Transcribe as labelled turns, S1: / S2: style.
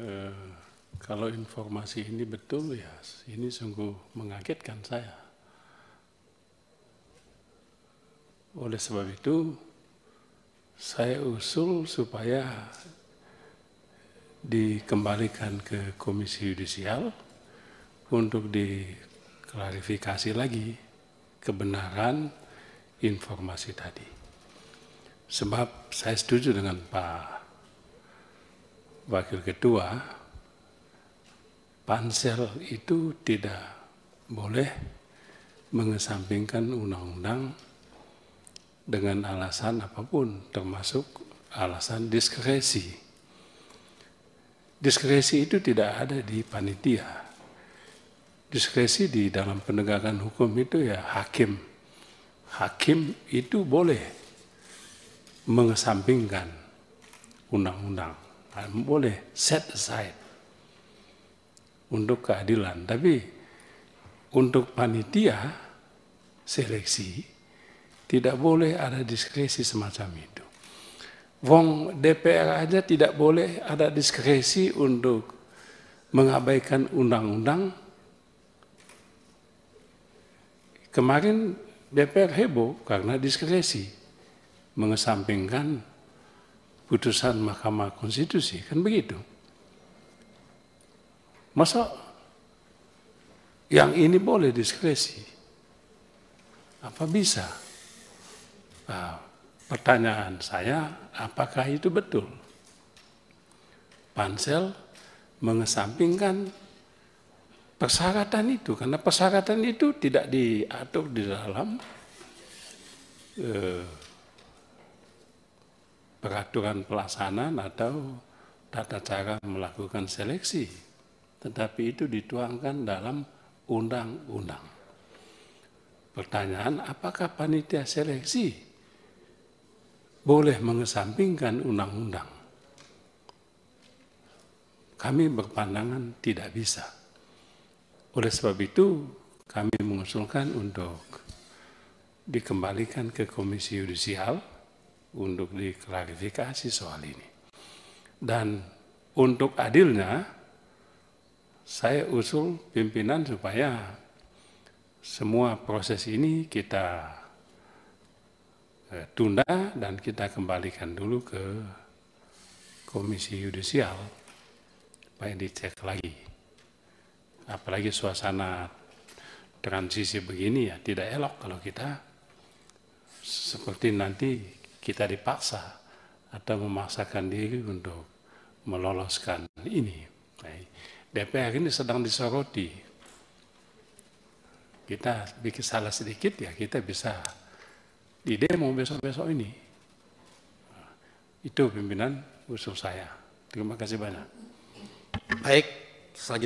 S1: Eh, kalau informasi ini betul ya ini sungguh mengagetkan saya. Oleh sebab itu saya usul supaya dikembalikan ke Komisi Yudisial untuk diklarifikasi lagi kebenaran informasi tadi. Sebab saya setuju dengan Pak Wakil Ketua, pansel itu tidak boleh mengesampingkan undang-undang dengan alasan apapun, termasuk alasan diskresi. Diskresi itu tidak ada di panitia. Diskresi di dalam penegakan hukum itu ya hakim. Hakim itu boleh mengesampingkan undang-undang. Ah, boleh set aside untuk keadilan. Tapi untuk panitia seleksi tidak boleh ada diskresi semacam itu. Wong DPR aja tidak boleh ada diskresi untuk mengabaikan undang-undang. Kemarin DPR heboh karena diskresi mengesampingkan putusan Mahkamah Konstitusi kan begitu. Masa yang ini boleh diskresi? Apa bisa? Nah, pertanyaan saya, apakah itu betul? Pansel mengesampingkan persyaratan itu karena persyaratan itu tidak diatur di dalam eh, peraturan pelaksanaan atau tata cara melakukan seleksi. Tetapi itu dituangkan dalam undang-undang. Pertanyaan, apakah panitia seleksi boleh mengesampingkan undang-undang? Kami berpandangan tidak bisa. Oleh sebab itu, kami mengusulkan untuk dikembalikan ke Komisi Yudisial untuk diklarifikasi soal ini. Dan untuk adilnya, saya usul pimpinan supaya semua proses ini kita eh, tunda dan kita kembalikan dulu ke komisi yudisial supaya dicek lagi. Apalagi suasana transisi begini ya tidak elok kalau kita seperti nanti kita dipaksa atau memaksakan diri untuk meloloskan ini. DPR ini sedang disoroti. Kita bikin salah sedikit ya kita bisa di demo besok-besok ini. Itu pimpinan usul saya. Terima kasih banyak. Baik, selanjutnya.